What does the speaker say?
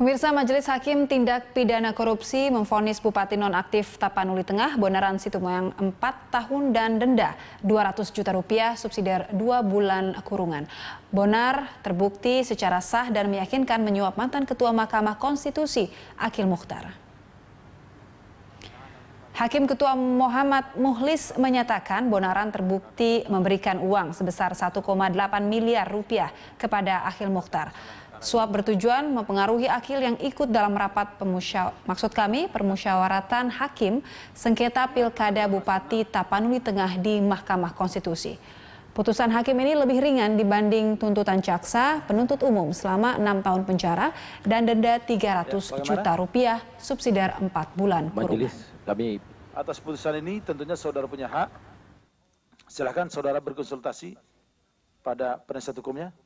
Pemirsa Majelis Hakim Tindak Pidana Korupsi memfonis Bupati Nonaktif Tapanuli Tengah Bonaran Situmoyang 4 tahun dan denda 200 juta rupiah subsidiar 2 bulan kurungan. Bonar terbukti secara sah dan meyakinkan menyuap mantan Ketua Mahkamah Konstitusi Akil Mukhtar. Hakim Ketua Muhammad Muhlis menyatakan Bonaran terbukti memberikan uang sebesar 1,8 miliar rupiah kepada Akhil Mukhtar. Suap bertujuan mempengaruhi Akil yang ikut dalam rapat pemusyawar, maksud kami permusyawaratan hakim sengketa pilkada Bupati Tapanuli Tengah di Mahkamah Konstitusi. Putusan hakim ini lebih ringan dibanding tuntutan jaksa penuntut umum selama enam tahun penjara dan denda 300 ya, juta rupiah subsidiar 4 bulan kurungan. kami atas putusan ini tentunya saudara punya hak. Silahkan saudara berkonsultasi pada penasihat hukumnya.